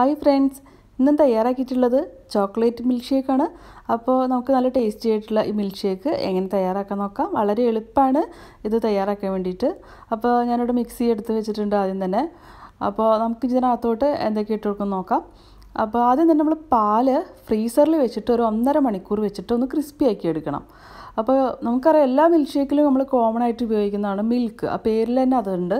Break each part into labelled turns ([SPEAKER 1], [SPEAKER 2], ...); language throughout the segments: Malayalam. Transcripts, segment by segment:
[SPEAKER 1] ഹായ് ഫ്രണ്ട്സ് ഇന്നും തയ്യാറാക്കിയിട്ടുള്ളത് ചോക്ലേറ്റ് മിൽക്ക് ഷേക്കാണ് അപ്പോൾ നമുക്ക് നല്ല ടേസ്റ്റി ആയിട്ടുള്ള ഈ മിൽക്ക് ഷേക്ക് എങ്ങനെ തയ്യാറാക്കാൻ നോക്കാം വളരെ എളുപ്പമാണ് ഇത് തയ്യാറാക്കാൻ വേണ്ടിയിട്ട് അപ്പോൾ ഞാനിവിടെ മിക്സി എടുത്ത് വെച്ചിട്ടുണ്ട് ആദ്യം തന്നെ അപ്പോൾ നമുക്ക് ഇതിനകത്തോട്ട് എന്തൊക്കെ ഇട്ട് കൊടുക്കും നോക്കാം അപ്പോൾ ആദ്യം തന്നെ നമ്മൾ പാല് ഫ്രീസറിൽ വെച്ചിട്ട് ഒരു ഒന്നര മണിക്കൂർ വെച്ചിട്ട് ഒന്ന് ക്രിസ്പി ആക്കി എടുക്കണം അപ്പോൾ നമുക്കറിയാം എല്ലാ മിൽക്ക് ഷേക്കിലും നമ്മൾ കോമൺ ആയിട്ട് ഉപയോഗിക്കുന്നതാണ് മിൽക്ക് ആ പേരിൽ തന്നെ അതുണ്ട്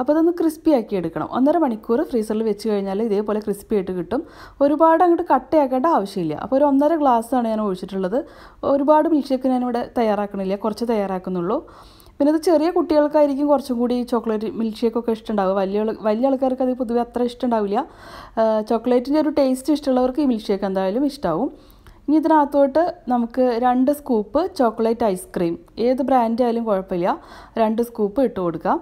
[SPEAKER 1] അപ്പോൾ അതൊന്ന് ക്രിസ്പി ആക്കി എടുക്കണം ഒന്നര മണിക്കൂർ ഫ്രീസറിൽ വെച്ച് കഴിഞ്ഞാൽ ഇതേപോലെ ക്രിസ്പി ആയിട്ട് കിട്ടും ഒരുപാട് അങ്ങോട്ട് കട്ടയാക്കേണ്ട ആവശ്യമില്ല അപ്പോൾ ഒരു ഒന്നര ഗ്ലാസ്സാണ് ഞാൻ ഒഴിച്ചിട്ടുള്ളത് ഒരുപാട് മിൽക്ക് ഷേക്ക് ഞാനിവിടെ തയ്യാറാക്കണില്ല കുറച്ച് തയ്യാറാക്കുന്നുള്ളൂ പിന്നെ അത് ചെറിയ കുട്ടികൾക്കായിരിക്കും കുറച്ചും കൂടി ചോക്ലേറ്റ് മിൽക്ക് ഷേക്കൊക്കെ ഇഷ്ടമുണ്ടാവുക വലിയ വലിയ ആൾക്കാർക്ക് അത് പൊതുവെ അത്ര ഇഷ്ടമുണ്ടാവില്ല ചോക്ലേറ്റിൻ്റെ ഒരു ടേസ്റ്റ് ഇഷ്ടമുള്ളവർക്ക് ഈ മിൽക്ക് ഷേക്ക് എന്തായാലും ഇഷ്ടമാവും ഇനി ഇതിനകത്തോട്ട് നമുക്ക് രണ്ട് സ്കൂപ്പ് ചോക്ലേറ്റ് ഐസ്ക്രീം ഏത് ബ്രാൻഡ് ആയാലും കുഴപ്പമില്ല രണ്ട് സ്കൂപ്പ് ഇട്ട് കൊടുക്കാം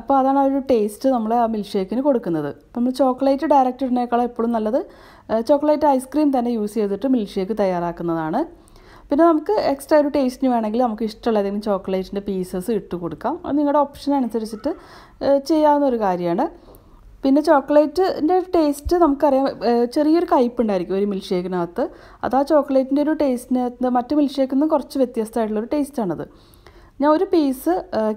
[SPEAKER 1] അപ്പോൾ അതാണ് ആ ഒരു ടേസ്റ്റ് നമ്മൾ ആ മിൽക്ക് ഷേക്കിന് കൊടുക്കുന്നത് നമ്മൾ ചോക്ലേറ്റ് ഡയറക്റ്റ് ഇടുന്നേക്കാൾ എപ്പോഴും നല്ലത് ചോക്ലേറ്റ് ഐസ്ക്രീം തന്നെ യൂസ് ചെയ്തിട്ട് മിൽക്ക് ഷേക്ക് തയ്യാറാക്കുന്നതാണ് പിന്നെ നമുക്ക് എക്സ്ട്രാ ഒരു ടേസ്റ്റിന് വേണമെങ്കിൽ നമുക്ക് ഇഷ്ടമുള്ള ഏതെങ്കിലും ചോക്ലേറ്റിൻ്റെ പീസസ് ഇട്ട് കൊടുക്കാം അത് നിങ്ങളുടെ ഓപ്ഷൻ അനുസരിച്ചിട്ട് ചെയ്യാവുന്ന ഒരു കാര്യമാണ് പിന്നെ ചോക്ലേറ്റിൻ്റെ ടേസ്റ്റ് നമുക്കറിയാം ചെറിയൊരു കയ്പുണ്ടായിരിക്കും ഒരു മിൽക്ക് ഷേക്കിനകത്ത് അത് ആ ചോക്ലേറ്റിൻ്റെ ഒരു ടേസ്റ്റിനകത്ത് മറ്റ് മിൽക്ക് ഷേക്കിൽ നിന്ന് കുറച്ച് വ്യത്യസ്തമായിട്ടുള്ളൊരു ടേസ്റ്റാണത് ഞാൻ ഒരു പീസ്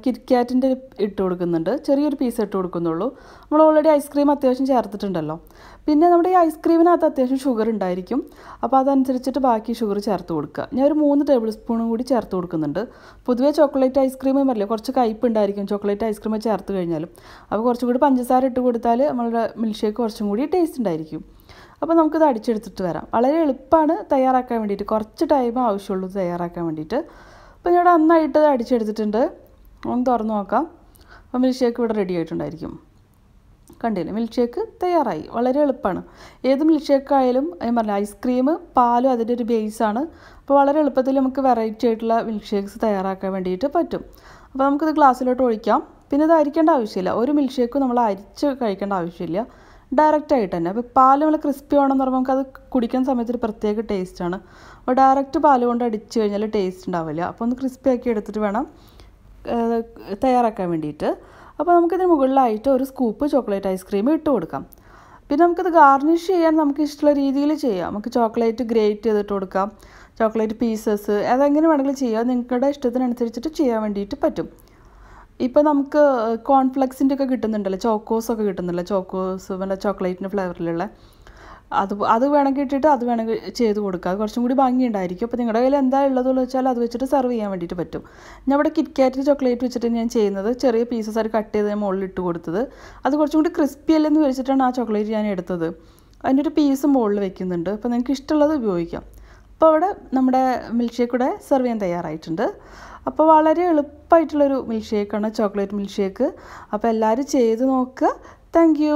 [SPEAKER 1] കിറ്റ്കാറ്റിൻ്റെ ഇട്ട് കൊടുക്കുന്നുണ്ട് ചെറിയൊരു പീസ് ഇട്ട് കൊടുക്കുന്നുള്ളൂ നമ്മൾ ഓൾറെഡി ഐസ്ക്രീം അത്യാവശ്യം ചേർത്തിട്ടുണ്ടല്ലോ പിന്നെ നമ്മുടെ ഈ ഐസ്ക്രീമിനകത്ത് അത്യാവശ്യം ഷുഗർ ഉണ്ടായിരിക്കും അപ്പോൾ അതനുസരിച്ചിട്ട് ബാക്കി ഷുഗർ ചേർത്ത് കൊടുക്കുക ഞാൻ ഒരു മൂന്ന് ടേബിൾ സ്പൂണും കൂടി ചേർത്ത് കൊടുക്കുന്നുണ്ട് പൊതുവേ ചോക്ലേറ്റ് ഐസ്ക്രീം വരില്ല കുറച്ച് കയ്പ്പ് ഉണ്ടായിരിക്കും ചോക്ലേറ്റ് ഐസ്ക്രീം ചേർത്ത് കഴിഞ്ഞാലും അപ്പോൾ കുറച്ചും കൂടി പഞ്ചസാര ഇട്ട് കൊടുത്താൽ നമ്മളുടെ മിൽക്ക് ഷേക്ക് കുറച്ചും കൂടി ടേസ്റ്റ് ഉണ്ടായിരിക്കും അപ്പോൾ നമുക്കിത് അടിച്ചെടുത്തിട്ട് വരാം വളരെ എളുപ്പമാണ് തയ്യാറാക്കാൻ വേണ്ടിയിട്ട് കുറച്ച് ടൈം ആവശ്യമുള്ളൂ തയ്യാറാക്കാൻ വേണ്ടിയിട്ട് അപ്പം ഞാൻ അന്നായിട്ട് അടിച്ചെടുത്തിട്ടുണ്ട് ഒന്ന് തുറന്നു നോക്കാം അപ്പോൾ മിൽക്ക് ഷേക്ക് ഇവിടെ റെഡി ആയിട്ടുണ്ടായിരിക്കും കണ്ടില്ലേ മിൽക്ക് ഷേക്ക് തയ്യാറായി വളരെ എളുപ്പമാണ് ഏത് മിൽക്ക് ഷേക്ക് ആയാലും ഞാൻ പറഞ്ഞ ഐസ്ക്രീം പാലും അതിൻ്റെ ഒരു ബേസാണ് അപ്പോൾ വളരെ എളുപ്പത്തിൽ നമുക്ക് വെറൈറ്റി ആയിട്ടുള്ള മിൽക്ക് ഷേക്ക്സ് തയ്യാറാക്കാൻ വേണ്ടിയിട്ട് പറ്റും അപ്പോൾ നമുക്കിത് ഗ്ലാസ്സിലോട്ട് ഒഴിക്കാം പിന്നെ ഇത് അരിക്കേണ്ട ആവശ്യമില്ല ഒരു മിൽക്ക് ഷേക്കും നമ്മൾ അരിച്ച് കഴിക്കേണ്ട ആവശ്യമില്ല ഡയറക്റ്റ് ആയിട്ട് തന്നെ അപ്പോൾ പാല് നമ്മൾ ക്രിസ്പി ആണെന്ന് പറയുമ്പോൾ നമുക്കത് കുടിക്കുന്ന സമയത്ത് ഒരു പ്രത്യേക ടേസ്റ്റാണ് അപ്പോൾ ഡയറക്റ്റ് പാല് കൊണ്ട് അടിച്ച് കഴിഞ്ഞാൽ ടേസ്റ്റ് ഉണ്ടാവില്ല അപ്പോൾ ഒന്ന് ക്രിസ്പി ആക്കി എടുത്തിട്ട് വേണം തയ്യാറാക്കാൻ വേണ്ടിയിട്ട് അപ്പോൾ നമുക്കിതിന് മുകളിലായിട്ട് ഒരു സ്കൂപ്പ് ചോക്ലേറ്റ് ഐസ്ക്രീം ഇട്ട് കൊടുക്കാം പിന്നെ നമുക്കിത് ഗാർണിഷ് ചെയ്യാൻ നമുക്ക് ഇഷ്ടമുള്ള രീതിയിൽ ചെയ്യാം നമുക്ക് ചോക്ലേറ്റ് ഗ്രേറ്റ് ചെയ്തിട്ട് കൊടുക്കാം ചോക്ലേറ്റ് പീസസ് അതെങ്ങനെ വേണമെങ്കിലും ചെയ്യാം നിങ്ങളുടെ ഇഷ്ടത്തിനനുസരിച്ചിട്ട് ചെയ്യാൻ വേണ്ടിയിട്ട് പറ്റും ഇപ്പോൾ നമുക്ക് കോൺഫ്ലെക്സിൻ്റെ ഒക്കെ കിട്ടുന്നുണ്ടല്ലോ ചോക്കോസ് ഒക്കെ കിട്ടുന്നുണ്ടല്ലോ ചോക്കോസ് വല്ല ചോക്ലേറ്റിൻ്റെ ഫ്ലേവറിലുള്ള അത് അത് വേണമെങ്കിൽ ഇട്ടിട്ട് അത് വേണമെങ്കിൽ ചെയ്ത് കൊടുക്കുക അത് കുറച്ചും കൂടി ഉണ്ടായിരിക്കും അപ്പോൾ നിങ്ങളുടെ കയ്യിൽ എന്താ ഉള്ളതെന്ന് വെച്ചാൽ അത് വെച്ചിട്ട് സെർവ് ചെയ്യാൻ വേണ്ടിയിട്ട് പറ്റും ഞാൻ ഇവിടെ കിറ്റ്കാറ്റിൽ ചോക്ലേറ്റ് വെച്ചിട്ട് ഞാൻ ചെയ്യുന്നത് ചെറിയ പീസസ് ആയിട്ട് കട്ട് ചെയ്ത് മുകളിൽ ഇട്ട് കൊടുത്തത് അത് കുറച്ചും കൂടി ക്രിസ്പി അല്ലെന്ന് വെച്ചിട്ടാണ് ആ ചോക്ലേറ്റ് ഞാൻ എടുത്തത് അതിൻ്റെ ഒരു പീസ് മുകളിൽ വെക്കുന്നുണ്ട് അപ്പോൾ നിങ്ങൾക്ക് ഇഷ്ടമുള്ളത് ഉപയോഗിക്കാം ഇപ്പോൾ അവിടെ നമ്മുടെ മിൽക്ക് ഷേക്ക് കൂടെ സെർവ് ചെയ്യാൻ തയ്യാറായിട്ടുണ്ട് അപ്പോൾ വളരെ എളുപ്പമായിട്ടുള്ളൊരു മിൽക്ക് ഷേക്കാണ് ചോക്ലേറ്റ് മിൽക്ക് ഷേക്ക് അപ്പോൾ എല്ലാവരും ചെയ്ത് നോക്കുക താങ്ക്